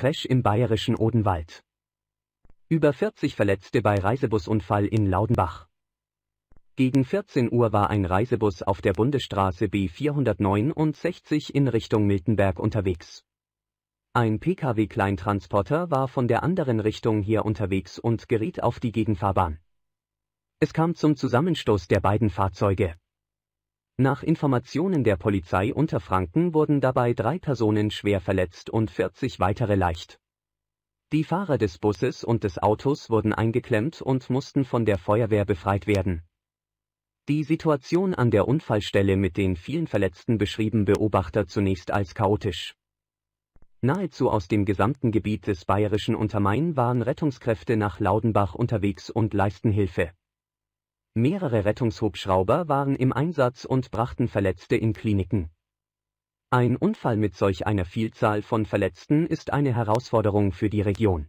Crash im bayerischen Odenwald. Über 40 Verletzte bei Reisebusunfall in Laudenbach. Gegen 14 Uhr war ein Reisebus auf der Bundesstraße B469 in Richtung Miltenberg unterwegs. Ein Pkw-Kleintransporter war von der anderen Richtung hier unterwegs und geriet auf die Gegenfahrbahn. Es kam zum Zusammenstoß der beiden Fahrzeuge. Nach Informationen der Polizei Unterfranken wurden dabei drei Personen schwer verletzt und 40 weitere leicht. Die Fahrer des Busses und des Autos wurden eingeklemmt und mussten von der Feuerwehr befreit werden. Die Situation an der Unfallstelle mit den vielen Verletzten beschrieben Beobachter zunächst als chaotisch. Nahezu aus dem gesamten Gebiet des bayerischen Untermain waren Rettungskräfte nach Laudenbach unterwegs und leisten Hilfe. Mehrere Rettungshubschrauber waren im Einsatz und brachten Verletzte in Kliniken. Ein Unfall mit solch einer Vielzahl von Verletzten ist eine Herausforderung für die Region